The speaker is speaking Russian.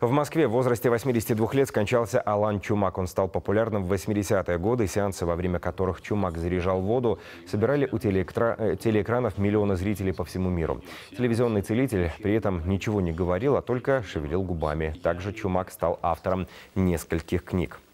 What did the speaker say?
В Москве в возрасте 82 лет скончался Алан Чумак. Он стал популярным в 80-е годы. Сеансы, во время которых Чумак заряжал воду, собирали у телеэкра... Э, телеэкранов миллионы зрителей по всему миру. Телевизионный целитель при этом ничего не говорил, а только шевелил губами. Также Чумак стал автором нескольких книг.